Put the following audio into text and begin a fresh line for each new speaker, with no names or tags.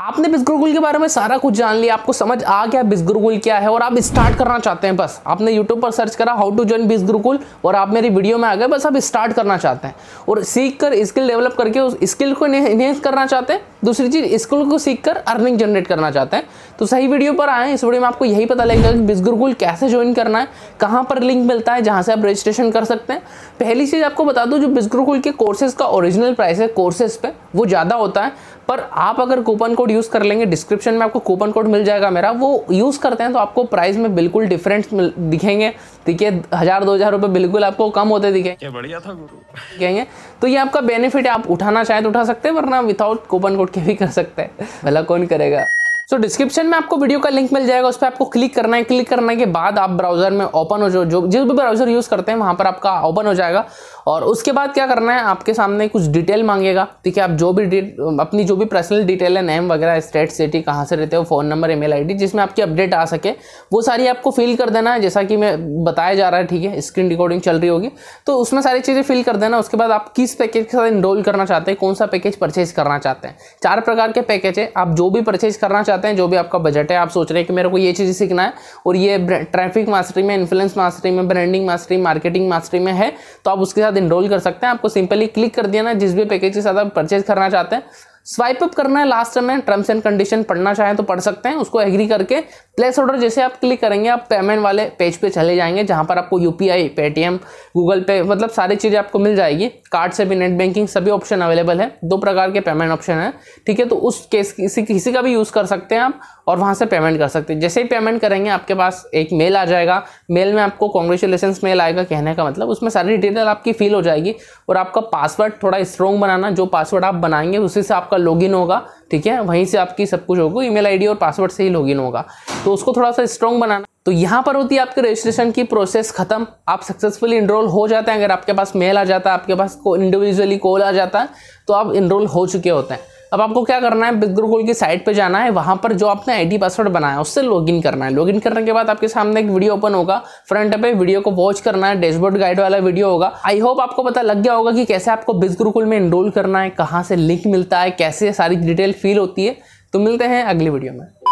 आपने बिस्गुरगुल के बारे में सारा कुछ जान लिया आपको समझ आ गया बिस्गुरगुल क्या है और आप स्टार्ट करना चाहते हैं बस आपने यूट्यूब पर सर्च करा हाउ टू ज्वाइन बिस्गुरगुल और आप मेरी वीडियो में आ गए बस आप स्टार्ट करना चाहते हैं और सीख कर स्किल डेवलप करके उस स्किल को इन्हेंस करना चाहते हैं दूसरी चीज़ स्किल को सीख कर अर्निंग जनरेट करना चाहते हैं तो सही वीडियो पर आए इस वीडियो में आपको यही पता लगेगा कि बिस्गुरगुल कैसे ज्वाइन करना है कहाँ पर लिंक मिलता है जहाँ से आप रजिस्ट्रेशन कर सकते हैं पहली चीज़ आपको बता दूँ जो बिस्गुरगुल के कोर्सेज़ का ओरिजिनल प्राइस है कोर्सेज़ पर वो ज़्यादा होता है पर आप अगर कूपन को कोड यूज़ कर लेंगे डिस्क्रिप्शन में आपको कूपन कोड मिल जाएगा मेरा वो यूज़ करते हैं तो आपको प्राइस में बिल्कुल डिफरेंट दिखेंगे ठीक है हज़ार दो हज़ार रुपये बिल्कुल आपको कम होते दिखे बढ़िया था गुरु कहेंगे तो ये आपका बेनिफिट है आप उठाना चाहें तो उठा सकते हैं वरना विदाउट कूपन कोड के भी कर सकते हैं भला कौन करेगा सो डिस्क्रिप्शन में आपको वीडियो का लिंक मिल जाएगा उस पर आपको क्लिक करना है क्लिक करने के बाद आप ब्राउजर में ओपन हो जो जो जिस भी ब्राउजर यूज़ करते हैं वहाँ पर आपका ओपन हो जाएगा और उसके बाद क्या करना है आपके सामने कुछ डिटेल मांगेगा ठीक है आप जो भी अपनी जो भी पर्सनल डिटेल है नेम वगैरह स्टेट सिटी कहाँ से रहते हो फ़ोन नंबर ई मेल जिसमें आपकी अपडेट आ सके वो सारी आपको फिल कर देना है जैसा कि मैं बताया जा रहा है ठीक है स्क्रीन रिकॉर्डिंग चल रही होगी तो उसमें सारी चीज़ें फिल कर देना उसके बाद आप किस पैकेज के साथ इनरोल करना चाहते हैं कौन सा पैकेज परचेज करना चाहते हैं चार प्रकार के पैकेज है आप जो भी परचेज करना चाहते चाहते हैं जो भी आपका बजट है आप सोच रहे हैं कि मेरे को ये चीज़ सीखना है और ये ट्रैफिक मास्टरी में इन्फ्लुएंस मास्टरी में ब्रांडिंग मास्टरी मार्केटिंग मास्टरी में है तो आप उसके साथ इनरोल कर सकते हैं आपको सिंपली क्लिक कर दिया ना जिस भी पैकेज के साथ आप परचेज करना चाहते हैं स्वाइप अप करना है लास्ट में टर्म्स एंड कंडीशन पढ़ना चाहें तो पढ़ सकते हैं उसको एग्री करके प्लेस ऑर्डर जैसे आप क्लिक करेंगे आप पेमेंट वाले पेज पे चले जाएंगे जहाँ पर आपको U P I Paytm Google pay मतलब सारी चीज़ें आपको मिल जाएगी कार्ड से भी नेट बैंकिंग सभी ऑप्शन अवेलेबल है दो प्रकार के पेमेंट ऑप्शन है ठीक है तो उस केस किसी किसी का भी यूज़ कर सकते हैं आप और वहाँ से पेमेंट कर सकते हैं जैसे ही पेमेंट करेंगे आपके पास एक मेल आ जाएगा मेल में आपको कॉन्ग्रेचुलेसन मेल आएगा कहने का मतलब उसमें सारी डिटेल आपकी फिल हो जाएगी और आपका पासवर्ड थोड़ा स्ट्रॉन्ग बनाना जो पासवर्ड आप बनाएंगे उसी से आपका आपका लॉगिन होगा ठीक है वहीं से आपकी सब कुछ होगा ईमेल आईडी और पासवर्ड से ही लॉगिन होगा तो उसको थोड़ा सा स्ट्रॉन्ग बनाना तो यहाँ पर होती है आपके रजिस्ट्रेशन की प्रोसेस खत्म आप सक्सेसफुली इनरोल हो जाते हैं अगर आपके पास मेल आ जाता है आपके पास को इंडिविजुअली कॉल आ जाता है तो आप इनरोल हो चुके होते हैं अब आपको क्या करना है कॉल की साइट पे जाना है वहाँ पर जो आपने आईडी पासवर्ड बनाया है उससे लॉगिन करना है लॉगिन करने के बाद आपके सामने एक वीडियो ओपन होगा फ्रंट पे वीडियो को वॉच करना है डैशबोर्ड गाइड वाला वीडियो होगा आई होप आपको पता लग गया होगा कि कैसे आपको बिजगुरुकुल में इनरोल करना है कहाँ से लिंक मिलता है कैसे सारी डिटेल फील होती है तो मिलते हैं अगली वीडियो में